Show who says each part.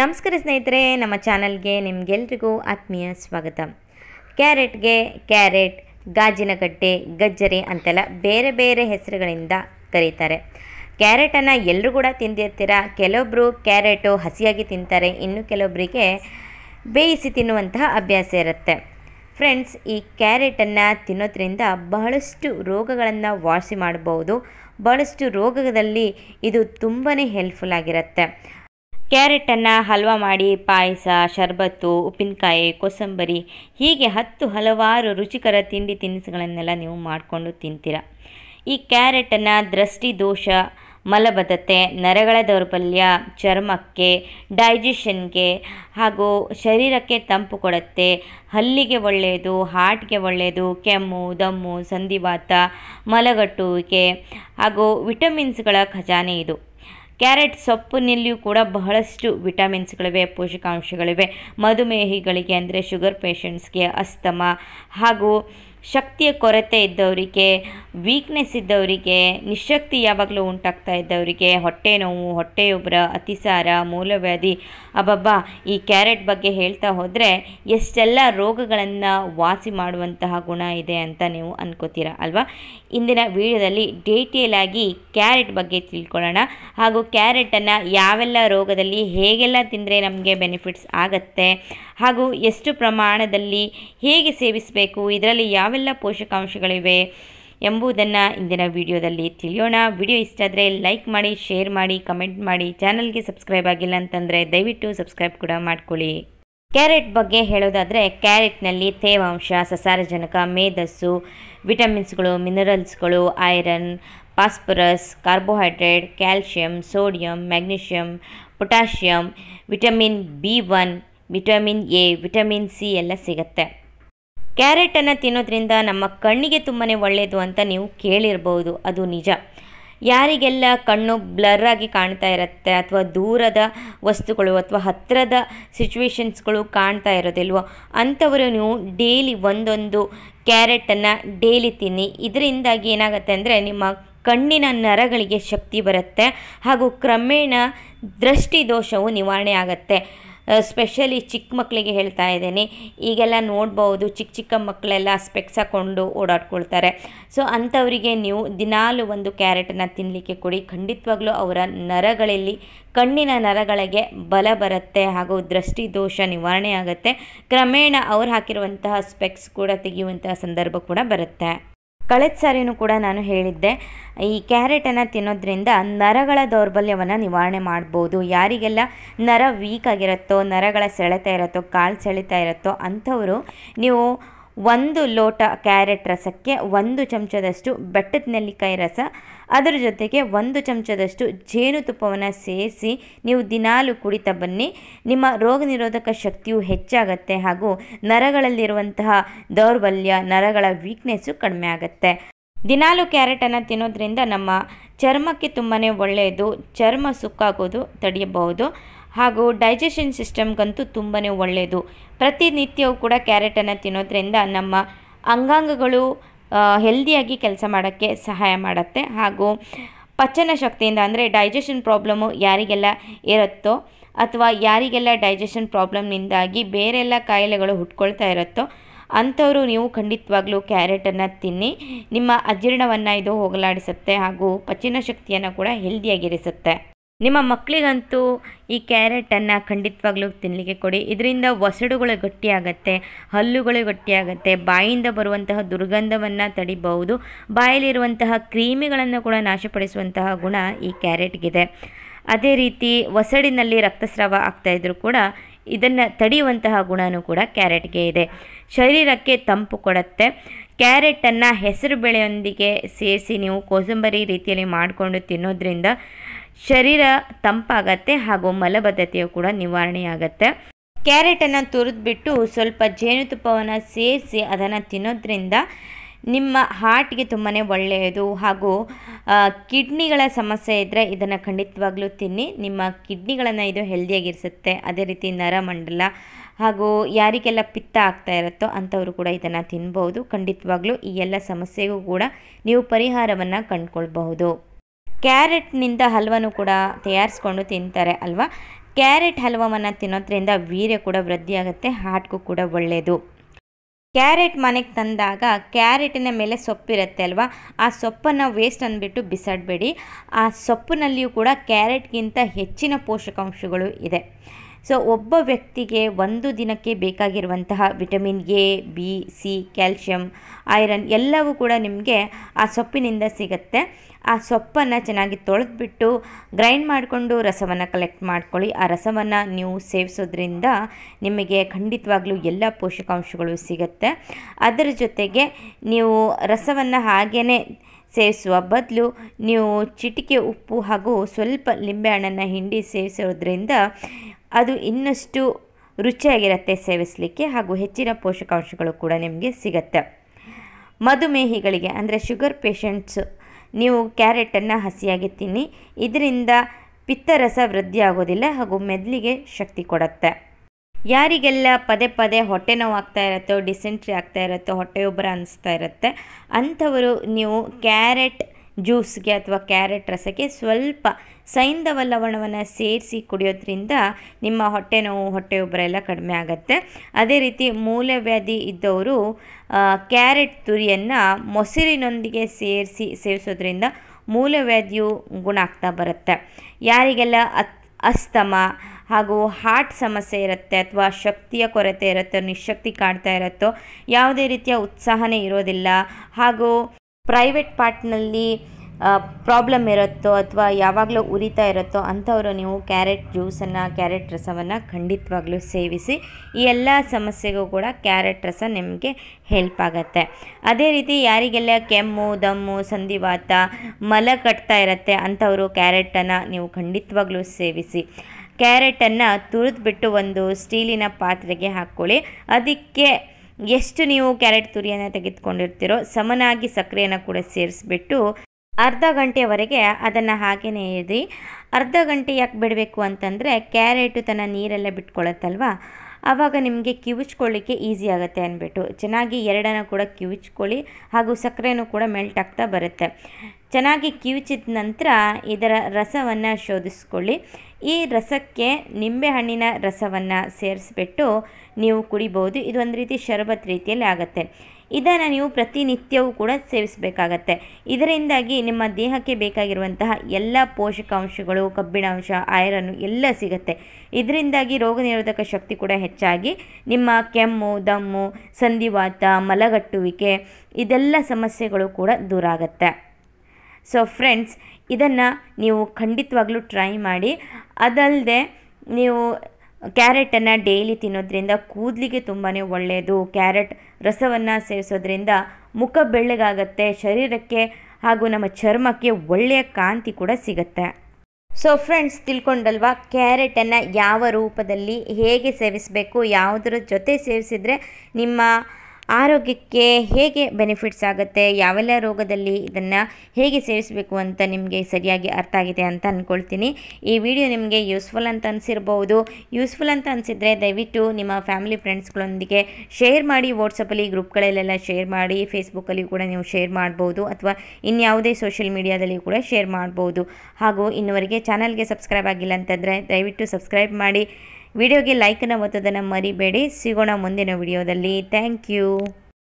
Speaker 1: ನಮಸ್ಕಾರ ಸ್ನೇಹಿತರೆ ನಮ್ಮ ಚಾನಲ್ಗೆ ನಿಮಗೆಲ್ರಿಗೂ ಆತ್ಮೀಯ ಸ್ವಾಗತ ಕ್ಯಾರೆಟ್ಗೆ ಕ್ಯಾರೆಟ್ ಗಾಜಿನ ಗಜ್ಜರಿ ಅಂತೆಲ್ಲ ಬೇರೆ ಬೇರೆ ಹೆಸರುಗಳಿಂದ ಕರೀತಾರೆ ಕ್ಯಾರೆಟನ್ನು ಎಲ್ಲರೂ ಕೂಡ ತಿಂದಿರ್ತೀರ ಕೆಲವೊಬ್ಬರು ಕ್ಯಾರೆಟು ಹಸಿಯಾಗಿ ತಿಂತಾರೆ ಇನ್ನು ಕೆಲವೊಬ್ಬರಿಗೆ ಬೇಯಿಸಿ ತಿನ್ನುವಂತಹ ಅಭ್ಯಾಸ ಇರುತ್ತೆ ಫ್ರೆಂಡ್ಸ್ ಈ ಕ್ಯಾರೆಟನ್ನು ತಿನ್ನೋದ್ರಿಂದ ಬಹಳಷ್ಟು ರೋಗಗಳನ್ನು ವಾಸಿ ಮಾಡಬಹುದು ಬಹಳಷ್ಟು ರೋಗದಲ್ಲಿ ಇದು ತುಂಬಾ ಹೆಲ್ಪ್ಫುಲ್ ಆಗಿರುತ್ತೆ ಕ್ಯಾರೆಟನ್ನು ಹಲ್ವ ಮಾಡಿ ಪಾಯಸ ಶರಬತ್ತು ಉಪ್ಪಿನಕಾಯಿ ಕೋಸಂಬರಿ ಹೀಗೆ ಹತ್ತು ಹಲವಾರು ರುಚಿಕರ ತಿಂಡಿ ತಿನಿಸುಗಳನ್ನೆಲ್ಲ ನೀವು ಮಾಡಿಕೊಂಡು ತಿಂತೀರ ಈ ಕ್ಯಾರೆಟನ್ನು ದೃಷ್ಟಿ ದೋಷ ಮಲಬದ್ಧತೆ ನರಗಳ ದೌರ್ಬಲ್ಯ ಚರ್ಮಕ್ಕೆ ಡೈಜೆಷನ್ಗೆ ಹಾಗೂ ಶರೀರಕ್ಕೆ ತಂಪು ಕೊಡುತ್ತೆ ಹಲ್ಲಿಗೆ ಒಳ್ಳೆಯದು ಹಾರ್ಟ್ಗೆ ಒಳ್ಳೆಯದು ಕೆಮ್ಮು ದಮ್ಮು ಸಂಧಿವಾತ ಮಲಗಟ್ಟುವಿಕೆ ಹಾಗೂ ವಿಟಮಿನ್ಸ್ಗಳ ಖಜಾನೆ ಇದು ಕ್ಯಾರೆಟ್ ಸೊಪ್ಪಿನಲ್ಲಿಯೂ ಕೂಡ ಬಹಳಷ್ಟು ವಿಟಮಿನ್ಸ್ಗಳಿವೆ ಪೋಷಕಾಂಶಗಳಿವೆ ಮಧುಮೇಹಿಗಳಿಗೆ ಅಂದರೆ ಶುಗರ್ ಪೇಷಂಟ್ಸ್ಗೆ ಅಸ್ತಮ ಹಾಗೂ ಶಕ್ತಿಯ ಕೊರತೆ ಇದ್ದವರಿಗೆ ವೀಕ್ನೆಸ್ ಇದ್ದವರಿಗೆ ನಿಶಕ್ತಿ ಯಾವಾಗಲೂ ಉಂಟಾಗ್ತಾ ಇದ್ದವರಿಗೆ ಹೊಟ್ಟೆ ನೋವು ಹೊಟ್ಟೆಯೊಬ್ಬರ ಅತಿಸಾರ ಮೂಲವ್ಯಾಧಿ ಅಬ್ಬಬ್ಬ ಈ ಕ್ಯಾರೆಟ್ ಬಗ್ಗೆ ಹೇಳ್ತಾ ಹೋದರೆ ಎಷ್ಟೆಲ್ಲ ರೋಗಗಳನ್ನು ವಾಸಿ ಮಾಡುವಂತಹ ಗುಣ ಇದೆ ಅಂತ ನೀವು ಅನ್ಕೋತೀರಾ ಅಲ್ವಾ ಇಂದಿನ ವಿಡಿಯೋದಲ್ಲಿ ಡೀಟೇಲ್ ಆಗಿ ಕ್ಯಾರೆಟ್ ಬಗ್ಗೆ ತಿಳ್ಕೊಳ್ಳೋಣ ಹಾಗೂ ಕ್ಯಾರೆಟನ್ನು ಯಾವೆಲ್ಲ ರೋಗದಲ್ಲಿ ಹೇಗೆಲ್ಲ ತಿಂದರೆ ನಮಗೆ ಬೆನಿಫಿಟ್ಸ್ ಆಗುತ್ತೆ ಹಾಗೂ ಎಷ್ಟು ಪ್ರಮಾಣದಲ್ಲಿ ಹೇಗೆ ಸೇವಿಸಬೇಕು ಇದರಲ್ಲಿ ಯಾವ ಯಾವೆಲ್ಲ ಪೋಷಕಾಂಶಗಳಿವೆ ಎಂಬುದನ್ನು ಇಂದಿನ ವಿಡಿಯೋದಲ್ಲಿ ತಿಳಿಯೋಣ ವಿಡಿಯೋ ಇಷ್ಟ ಆದರೆ ಲೈಕ್ ಮಾಡಿ ಶೇರ್ ಮಾಡಿ ಕಮೆಂಟ್ ಮಾಡಿ ಚಾನಲ್ಗೆ ಸಬ್ಸ್ಕ್ರೈಬ್ ಆಗಿಲ್ಲ ಅಂತಂದರೆ ದಯವಿಟ್ಟು ಸಬ್ಸ್ಕ್ರೈಬ್ ಕೂಡ ಮಾಡ್ಕೊಳ್ಳಿ ಕ್ಯಾರೆಟ್ ಬಗ್ಗೆ ಹೇಳೋದಾದರೆ ಕ್ಯಾರೆಟ್ನಲ್ಲಿ ತೇವಾಂಶ ಸಸಾರಜನಕ ಮೇಧಸ್ಸು ವಿಟಮಿನ್ಸ್ಗಳು ಮಿನರಲ್ಸ್ಗಳು iron phosphorus carbohydrate calcium sodium magnesium potassium vitamin B one vitamin A vitamin C ಎಲ್ಲ ಸಿಗುತ್ತೆ ಕ್ಯಾರೆಟನ್ನು ತಿನ್ನೋದ್ರಿಂದ ನಮ್ಮ ಕಣ್ಣಿಗೆ ತುಂಬಾ ಒಳ್ಳೆಯದು ಅಂತ ನೀವು ಕೇಳಿರ್ಬೋದು ಅದು ನಿಜ ಯಾರಿಗೆಲ್ಲ ಕಣ್ಣು ಬ್ಲರ್ ಆಗಿ ಕಾಣ್ತಾ ಇರುತ್ತೆ ಅಥವಾ ದೂರದ ವಸ್ತುಗಳು ಅಥವಾ ಹತ್ತಿರದ ಸಿಚುವೇಶನ್ಸ್ಗಳು ಕಾಣ್ತಾ ಇರೋದಿಲ್ವೋ ಅಂಥವರು ನೀವು ಡೈಲಿ ಒಂದೊಂದು ಕ್ಯಾರೆಟನ್ನು ಡೈಲಿ ತಿನ್ನಿ ಇದರಿಂದಾಗಿ ಏನಾಗುತ್ತೆ ಅಂದರೆ ನಿಮ್ಮ ಕಣ್ಣಿನ ನರಗಳಿಗೆ ಶಕ್ತಿ ಬರುತ್ತೆ ಹಾಗೂ ಕ್ರಮೇಣ ದೃಷ್ಟಿದೋಷವು ನಿವಾರಣೆ ಆಗುತ್ತೆ ಸ್ಪೆಷಲಿ ಚಿಕ್ಕ ಮಕ್ಕಳಿಗೆ ಹೇಳ್ತಾ ಇದ್ದೀನಿ ಈಗೆಲ್ಲ ನೋಡ್ಬೋದು ಚಿಕ್ಕ ಚಿಕ್ಕ ಮಕ್ಕಳೆಲ್ಲ ಸ್ಪೆಕ್ಸ್ ಹಾಕ್ಕೊಂಡು ಓಡಾಡ್ಕೊಳ್ತಾರೆ ಸೊ ಅಂಥವರಿಗೆ ನೀವು ದಿನಾಲು ಒಂದು ಕ್ಯಾರೆಟನ್ನು ತಿನ್ನಲಿಕ್ಕೆ ಕೊಡಿ ಖಂಡಿತವಾಗ್ಲೂ ಅವರ ನರಗಳಲ್ಲಿ ಕಣ್ಣಿನ ನರಗಳಿಗೆ ಬಲ ಬರುತ್ತೆ ಹಾಗೂ ದೃಷ್ಟಿ ದೋಷ ನಿವಾರಣೆ ಆಗುತ್ತೆ ಕ್ರಮೇಣ ಅವ್ರು ಹಾಕಿರುವಂತಹ ಸ್ಪೆಕ್ಸ್ ಕೂಡ ತೆಗೆಯುವಂತಹ ಸಂದರ್ಭ ಕೂಡ ಬರುತ್ತೆ ಕಳೆದ ಸಾರಿನೂ ಕೂಡ ನಾನು ಹೇಳಿದ್ದೆ ಈ ಕ್ಯಾರೆಟನ್ನು ತಿನ್ನೋದ್ರಿಂದ ನರಗಳ ದೌರ್ಬಲ್ಯವನ್ನು ನಿವಾರಣೆ ಮಾಡ್ಬೋದು ಯಾರಿಗೆಲ್ಲ ನರ ವೀಕ್ ಆಗಿರುತ್ತೋ ನರಗಳ ಸೆಳೆತ ಇರುತ್ತೋ ಕಾಲು ಸೆಳೆತಾ ಇರುತ್ತೋ ಅಂಥವರು ನೀವು ಒಂದು ಲೋಟ ಕ್ಯಾರೆಟ್ ರಸಕ್ಕೆ ಒಂದು ಚಮಚದಷ್ಟು ಬೆಟ್ಟದ ನೆಲ್ಲಿಕಾಯಿ ರಸ ಅದರ ಜೊತೆಗೆ ಒಂದು ಚಮಚದಷ್ಟು ಜೇನುತುಪ್ಪವನ್ನು ಸೇರಿಸಿ ನೀವು ದಿನಾಲು ಕುಡಿತಾ ಬನ್ನಿ ನಿಮ್ಮ ರೋಗ ನಿರೋಧಕ ಶಕ್ತಿಯು ಹೆಚ್ಚಾಗತ್ತೆ ಹಾಗೂ ನರಗಳಲ್ಲಿರುವಂತಹ ದೌರ್ಬಲ್ಯ ನರಗಳ ವೀಕ್ನೆಸ್ಸು ಕಡಿಮೆ ಆಗುತ್ತೆ ದಿನಾಲು ಕ್ಯಾರೆಟನ್ನು ತಿನ್ನೋದ್ರಿಂದ ನಮ್ಮ ಚರ್ಮಕ್ಕೆ ತುಂಬಾ ಒಳ್ಳೆಯದು ಚರ್ಮ ಸುಕ್ಕಾಗೋದು ತಡೆಯಬಹುದು ಹಾಗೂ ಡೈಜೆಷನ್ ಸಿಸ್ಟಮ್ಗಂತೂ ತುಂಬಾ ಒಳ್ಳೆಯದು ಪ್ರತಿನಿತ್ಯವೂ ಕೂಡ ಕ್ಯಾರೆಟನ್ನು ತಿನ್ನೋದ್ರಿಂದ ನಮ್ಮ ಅಂಗಾಂಗಗಳು ಹೆಲ್ದಿಯಾಗಿ ಕೆಲಸ ಮಾಡೋಕ್ಕೆ ಸಹಾಯ ಮಾಡುತ್ತೆ ಹಾಗೂ ಪಚನ ಶಕ್ತಿಯಿಂದ ಅಂದರೆ ಡೈಜೆಷನ್ ಪ್ರಾಬ್ಲಮ್ಮು ಯಾರಿಗೆಲ್ಲ ಇರುತ್ತೋ ಅಥವಾ ಯಾರಿಗೆಲ್ಲ ಡೈಜೆಷನ್ ಪ್ರಾಬ್ಲಮ್ನಿಂದಾಗಿ ಬೇರೆಲ್ಲ ಕಾಯಿಲೆಗಳು ಹುಟ್ಕೊಳ್ತಾ ಇರುತ್ತೋ ಅಂಥವರು ನೀವು ಖಂಡಿತವಾಗ್ಲೂ ಕ್ಯಾರೆಟನ್ನು ತಿನ್ನಿ ನಿಮ್ಮ ಅಜೀರ್ಣವನ್ನು ಇದು ಹೋಗಲಾಡಿಸುತ್ತೆ ಹಾಗೂ ಪಚನ ಶಕ್ತಿಯನ್ನು ಕೂಡ ಹೆಲ್ದಿಯಾಗಿರಿಸುತ್ತೆ ನಿಮ್ಮ ಮಕ್ಕಳಿಗಂತೂ ಈ ಕ್ಯಾರೆಟನ್ನು ಖಂಡಿತವಾಗ್ಲೂ ತಿನ್ನಲಿಕ್ಕೆ ಕೊಡಿ ಇದರಿಂದ ಒಸಡುಗಳು ಗಟ್ಟಿಯಾಗತ್ತೆ ಹಲ್ಲುಗಳು ಗಟ್ಟಿಯಾಗತ್ತೆ ಬಾಯಿಂದ ಬರುವಂತಹ ದುರ್ಗಂಧವನ್ನು ತಡಿಬಹುದು ಬಾಯಲ್ಲಿರುವಂತಹ ಕ್ರೀಮಿಗಳನ್ನು ಕೂಡ ನಾಶಪಡಿಸುವಂತಹ ಗುಣ ಈ ಕ್ಯಾರೆಟ್ಗಿದೆ ಅದೇ ರೀತಿ ಒಸಡಿನಲ್ಲಿ ರಕ್ತಸ್ರಾವ ಆಗ್ತಾ ಇದ್ರೂ ಕೂಡ ಇದನ್ನು ತಡೆಯುವಂತಹ ಗುಣನೂ ಕೂಡ ಕ್ಯಾರೆಟ್ಗೆ ಇದೆ ಶರೀರಕ್ಕೆ ತಂಪು ಕೊಡುತ್ತೆ ಕ್ಯಾರೆಟನ್ನು ಹೆಸರು ಬೇಳೆಯೊಂದಿಗೆ ಸೇರಿಸಿ ನೀವು ಕೋಸಂಬರಿ ರೀತಿಯಲ್ಲಿ ಮಾಡಿಕೊಂಡು ತಿನ್ನೋದ್ರಿಂದ ಶರೀರ ತಂಪಾಗತ್ತೆ ಹಾಗೂ ಮಲಬದ್ಧತೆಯು ಕೂಡ ನಿವಾರಣೆಯಾಗತ್ತೆ ಕ್ಯಾರೆಟನ್ನು ತುರಿದ್ಬಿಟ್ಟು ಸ್ವಲ್ಪ ಜೇನುತುಪ್ಪವನ್ನು ಸೇರಿಸಿ ಅದನ್ನು ತಿನ್ನೋದ್ರಿಂದ ನಿಮ್ಮ ಹಾರ್ಟ್ಗೆ ತುಂಬಾ ಒಳ್ಳೆಯದು ಹಾಗೂ ಕಿಡ್ನಿಗಳ ಸಮಸ್ಯೆ ಇದ್ದರೆ ಇದನ್ನು ಖಂಡಿತವಾಗ್ಲೂ ತಿನ್ನಿ ನಿಮ್ಮ ಕಿಡ್ನಿಗಳನ್ನು ಇದು ಹೆಲ್ದಿಯಾಗಿರಿಸುತ್ತೆ ಅದೇ ರೀತಿ ನರಮಂಡಲ ಹಾಗೂ ಯಾರಿಗೆಲ್ಲ ಪಿತ್ತ ಆಗ್ತಾ ಇರುತ್ತೋ ಅಂಥವರು ಕೂಡ ಇದನ್ನು ತಿನ್ಬೋದು ಖಂಡಿತವಾಗ್ಲೂ ಈ ಎಲ್ಲ ಸಮಸ್ಯೆಗೂ ಕೂಡ ನೀವು ಪರಿಹಾರವನ್ನು ಕಂಡುಕೊಳ್ಬಹುದು ಕ್ಯಾರೆಟ್ನಿಂದ ಹಲ್ವನು ಕೂಡ ತಯಾರಿಸ್ಕೊಂಡು ತಿಂತಾರೆ ಅಲ್ವಾ ಕ್ಯಾರೆಟ್ ಹಲ್ವವನ್ನು ತಿನ್ನೋದ್ರಿಂದ ವೀರ್ಯ ಕೂಡ ವೃದ್ಧಿಯಾಗುತ್ತೆ ಹಾರ್ಟ್ಗೂ ಕೂಡ ಒಳ್ಳೆಯದು ಕ್ಯಾರೆಟ್ ಮನೆಗೆ ತಂದಾಗ ಕ್ಯಾರೆಟಿನ ಮೇಲೆ ಸೊಪ್ಪಿರುತ್ತೆ ಅಲ್ವಾ ಆ ಸೊಪ್ಪನ್ನು ವೇಸ್ಟ್ ಅಂದ್ಬಿಟ್ಟು ಬಿಸಾಡಬೇಡಿ ಆ ಸೊಪ್ಪಿನಲ್ಲಿಯೂ ಕೂಡ ಕ್ಯಾರೆಟ್ಗಿಂತ ಹೆಚ್ಚಿನ ಪೋಷಕಾಂಶಗಳು ಇದೆ ಸೊ ಒಬ್ಬ ವ್ಯಕ್ತಿಗೆ ಒಂದು ದಿನಕ್ಕೆ ಬೇಕಾಗಿರುವಂತಹ vitamin A B C calcium iron ಎಲ್ಲವೂ ಕೂಡ ನಿಮಗೆ ಆ ಸೊಪ್ಪಿನಿಂದ ಸಿಗುತ್ತೆ ಆ ಸೊಪ್ಪನ್ನು ಚೆನ್ನಾಗಿ ತೊಳೆದ್ಬಿಟ್ಟು ಗ್ರೈಂಡ್ ಮಾಡಿಕೊಂಡು ರಸವನ್ನು ಕಲೆಕ್ಟ್ ಮಾಡ್ಕೊಳ್ಳಿ ಆ ರಸವನ್ನು ನೀವು ಸೇವಿಸೋದ್ರಿಂದ ನಿಮಗೆ ಖಂಡಿತವಾಗ್ಲೂ ಎಲ್ಲ ಪೋಷಕಾಂಶಗಳು ಸಿಗುತ್ತೆ ಅದರ ಜೊತೆಗೆ ನೀವು ರಸವನ್ನು ಹಾಗೇ ಸೇವಿಸುವ ಬದಲು ನೀವು ಚಿಟಿಕೆ ಉಪ್ಪು ಹಾಗೂ ಸ್ವಲ್ಪ ಹಣ್ಣನ್ನು ಹಿಂಡಿ ಸೇವಿಸೋದ್ರಿಂದ ಅದು ಇನ್ನಷ್ಟು ರುಚಿಯಾಗಿರುತ್ತೆ ಸೇವಿಸಲಿಕ್ಕೆ ಹಾಗೂ ಹೆಚ್ಚಿನ ಪೋಷಕಾಂಶಗಳು ಕೂಡ ನಿಮಗೆ ಸಿಗುತ್ತೆ ಮಧುಮೇಹಿಗಳಿಗೆ ಅಂದರೆ ಶುಗರ್ ಪೇಷಂಟ್ಸ್ ನೀವು ಕ್ಯಾರೆಟನ್ನು ಹಸಿಯಾಗಿ ತಿನ್ನಿ ಇದರಿಂದ ಪಿತ್ತರಸ ವೃದ್ಧಿಯಾಗೋದಿಲ್ಲ ಹಾಗೂ ಮೆದಲಿಗೆ ಶಕ್ತಿ ಕೊಡುತ್ತೆ ಯಾರಿಗೆಲ್ಲ ಪದೇ ಪದೇ ಹೊಟ್ಟೆ ನೋವು ಆಗ್ತಾ ಇರುತ್ತೋ ಡಿಸೆಂಟ್ರಿ ಆಗ್ತಾ ಇರುತ್ತೋ ಹೊಟ್ಟೆಯೊಬ್ಬರ ಅನಿಸ್ತಾ ಇರುತ್ತೆ ಅಂಥವರು ನೀವು ಕ್ಯಾರೆಟ್ ಜ್ಯೂಸ್ಗೆ ಅಥವಾ ಕ್ಯಾರೆಟ್ ರಸಕ್ಕೆ ಸ್ವಲ್ಪ ಸೈಂಧವ ಲವಣವನ್ನು ಸೇರಿಸಿ ಕುಡಿಯೋದ್ರಿಂದ ನಿಮ್ಮ ಹೊಟ್ಟೆ ನೋವು ಹೊಟ್ಟೆ ಉಬ್ಬರ ಎಲ್ಲ ಕಡಿಮೆ ಆಗುತ್ತೆ ಅದೇ ರೀತಿ ಮೂಲವ್ಯಾಧಿ ಇದ್ದವರು ಕ್ಯಾರೆಟ್ ತುರಿಯನ್ನು ಮೊಸರಿನೊಂದಿಗೆ ಸೇರಿಸಿ ಸೇವಿಸೋದ್ರಿಂದ ಮೂಲವ್ಯಾಧಿಯು ಗುಣ ಆಗ್ತಾ ಬರುತ್ತೆ ಯಾರಿಗೆಲ್ಲ ಅತ್ ಅಸ್ತಮ ಹಾಗೂ ಹಾರ್ಟ್ ಸಮಸ್ಯೆ ಇರುತ್ತೆ ಅಥವಾ ಶಕ್ತಿಯ ಕೊರತೆ ಇರುತ್ತೋ ನಿಶಕ್ತಿ ಕಾಣ್ತಾ ಇರುತ್ತೋ ಯಾವುದೇ ರೀತಿಯ ಉತ್ಸಾಹನೇ ಇರೋದಿಲ್ಲ ಹಾಗೂ ಪ್ರೈವೇಟ್ ಪಾರ್ಟ್ನಲ್ಲಿ ಪ್ರಾಬ್ಲಮ್ ಇರುತ್ತೋ ಅಥವಾ ಯಾವಾಗಲೂ ಉರಿತಾ ಇರುತ್ತೋ ಅಂಥವರು ನೀವು ಕ್ಯಾರೆಟ್ ಜ್ಯೂಸನ್ನು ಕ್ಯಾರೆಟ್ ರಸವನ್ನು ಖಂಡಿತವಾಗ್ಲೂ ಸೇವಿಸಿ ಈ ಎಲ್ಲ ಸಮಸ್ಯೆಗೂ ಕೂಡ ಕ್ಯಾರೆಟ್ ರಸ ನಿಮಗೆ ಹೆಲ್ಪ್ ಆಗುತ್ತೆ ಅದೇ ರೀತಿ ಯಾರಿಗೆಲ್ಲ ಕೆಮ್ಮು ದಮ್ಮು ಸಂಧಿವಾತ ಮಲ ಕಟ್ತಾ ಇರುತ್ತೆ ಅಂಥವರು ಕ್ಯಾರೆಟನ್ನು ನೀವು ಖಂಡಿತವಾಗ್ಲೂ ಸೇವಿಸಿ ಕ್ಯಾರೆಟನ್ನು ತುರಿದ್ಬಿಟ್ಟು ಒಂದು ಸ್ಟೀಲಿನ ಪಾತ್ರೆಗೆ ಹಾಕ್ಕೊಳ್ಳಿ ಅದಕ್ಕೆ ಎಷ್ಟು ನೀವು ಕ್ಯಾರೆಟ್ ತುರಿಯನ್ನು ತೆಗೆದುಕೊಂಡಿರ್ತೀರೋ ಸಮನಾಗಿ ಸಕ್ಕರೆಯನ್ನು ಕೂಡ ಸೇರಿಸ್ಬಿಟ್ಟು ಅರ್ಧ ಗಂಟೆಯವರೆಗೆ ಅದನ್ನು ಹಾಗೆಯೇ ಇಡಿ ಅರ್ಧ ಗಂಟೆ ಯಾಕೆ ಬಿಡಬೇಕು ಅಂತಂದರೆ ಕ್ಯಾರೆಟು ತನ್ನ ನೀರೆಲ್ಲ ಬಿಟ್ಕೊಳತ್ತಲ್ವ ಆವಾಗ ನಿಮಗೆ ಕಿವಿಚ್ಕೊಳ್ಳಿಕ್ಕೆ ಈಸಿ ಆಗುತ್ತೆ ಅಂದ್ಬಿಟ್ಟು ಚೆನ್ನಾಗಿ ಎರಡನ್ನು ಕೂಡ ಕಿವಿಚ್ಕೊಳ್ಳಿ ಹಾಗೂ ಸಕ್ಕರೆನೂ ಕೂಡ ಮೆಲ್ಟ್ ಆಗ್ತಾ ಬರುತ್ತೆ ಚೆನ್ನಾಗಿ ಕಿವಿಚಿದ ನಂತರ ಇದರ ರಸವನ್ನು ಶೋಧಿಸ್ಕೊಳ್ಳಿ ಈ ರಸಕ್ಕೆ ನಿಂಬೆಹಣ್ಣಿನ ರಸವನ್ನು ಸೇರಿಸ್ಬಿಟ್ಟು ನೀವು ಕುಡಿಬೋದು ಇದೊಂದು ರೀತಿ ಶರಬತ್ ರೀತಿಯಲ್ಲಿ ಆಗುತ್ತೆ ಇದನ್ನು ನೀವು ಪ್ರತಿನಿತ್ಯವೂ ಕೂಡ ಸೇವಿಸಬೇಕಾಗತ್ತೆ ಇದರಿಂದಾಗಿ ನಿಮ್ಮ ದೇಹಕ್ಕೆ ಬೇಕಾಗಿರುವಂತಹ ಎಲ್ಲ ಪೋಷಕಾಂಶಗಳು ಕಬ್ಬಿಣಾಂಶ ಐರನ್ ಎಲ್ಲ ಸಿಗುತ್ತೆ ಇದರಿಂದಾಗಿ ನಿರೋಧಕ ಶಕ್ತಿ ಕೂಡ ಹೆಚ್ಚಾಗಿ ನಿಮ್ಮ ಕೆಮ್ಮು ದಮ್ಮು ಸಂಧಿವಾತ ಮಲಗಟ್ಟುವಿಕೆ ಇದೆಲ್ಲ ಸಮಸ್ಯೆಗಳು ಕೂಡ ದೂರ ಆಗುತ್ತೆ ಸೊ ಫ್ರೆಂಡ್ಸ್ ಇದನ್ನು ನೀವು ಖಂಡಿತವಾಗ್ಲೂ ಟ್ರೈ ಮಾಡಿ ಅದಲ್ಲದೆ ನೀವು ಕ್ಯಾರೆಟನ್ನು ಡೈಲಿ ತಿನ್ನೋದ್ರಿಂದ ಕೂದಲಿಗೆ ತುಂಬಾ ಒಳ್ಳೆಯದು ಕ್ಯಾರೆಟ್ ರಸವನ್ನು ಸೇವಿಸೋದ್ರಿಂದ ಮುಖ ಬೆಳ್ಳಗಾಗತ್ತೆ ಶರೀರಕ್ಕೆ ಹಾಗೂ ನಮ್ಮ ಚರ್ಮಕ್ಕೆ ಒಳ್ಳೆಯ ಕಾಂತಿ ಕೂಡ ಸಿಗುತ್ತೆ ಸೊ ಫ್ರೆಂಡ್ಸ್ ತಿಳ್ಕೊಂಡಲ್ವಾ ಕ್ಯಾರೆಟನ್ನು ಯಾವ ರೂಪದಲ್ಲಿ ಹೇಗೆ ಸೇವಿಸಬೇಕು ಯಾವುದರ ಜೊತೆ ಸೇವಿಸಿದರೆ ನಿಮ್ಮ ಆರೋಗ್ಯಕ್ಕೆ ಹೇಗೆ ಬೆನಿಫಿಟ್ಸ್ ಆಗುತ್ತೆ ಯಾವೆಲ್ಲ ರೋಗದಲ್ಲಿ ಇದನ್ನು ಹೇಗೆ ಸೇವಿಸಬೇಕು ಅಂತ ನಿಮಗೆ ಸರಿಯಾಗಿ ಅರ್ಥ ಆಗಿದೆ ಅಂತ ಅಂದ್ಕೊಳ್ತೀನಿ ಈ ವಿಡಿಯೋ ನಿಮಗೆ ಯೂಸ್ಫುಲ್ ಅಂತ ಅನಿಸಿರ್ಬೋದು ಯೂಸ್ಫುಲ್ ಅಂತ ಅನಿಸಿದರೆ ದಯವಿಟ್ಟು ನಿಮ್ಮ ಫ್ಯಾಮಿಲಿ ಫ್ರೆಂಡ್ಸ್ಗಳೊಂದಿಗೆ ಶೇರ್ ಮಾಡಿ ವಾಟ್ಸಪ್ಪಲ್ಲಿ ಗ್ರೂಪ್ಗಳಲ್ಲೆಲ್ಲ ಶೇರ್ ಮಾಡಿ ಫೇಸ್ಬುಕ್ಕಲ್ಲಿ ಕೂಡ ನೀವು ಶೇರ್ ಮಾಡ್ಬೋದು ಅಥವಾ ಇನ್ಯಾವುದೇ ಸೋಷಿಯಲ್ ಮೀಡಿಯಾದಲ್ಲಿ ಕೂಡ ಶೇರ್ ಮಾಡ್ಬೋದು ಹಾಗೂ ಇನ್ನುವರೆಗೆ ಚಾನಲ್ಗೆ ಸಬ್ಸ್ಕ್ರೈಬ್ ಆಗಿಲ್ಲ ಅಂತಂದರೆ ದಯವಿಟ್ಟು ಸಬ್ಸ್ಕ್ರೈಬ್ ಮಾಡಿ ವಿಡಿಯೋಗೆ ಲೈಕನ್ನು ಒತ್ತೋದನ್ನು ಮರಿಬೇಡಿ ಸಿಗೋಣ ಮುಂದಿನ ವಿಡಿಯೋದಲ್ಲಿ ಥ್ಯಾಂಕ್ ಯು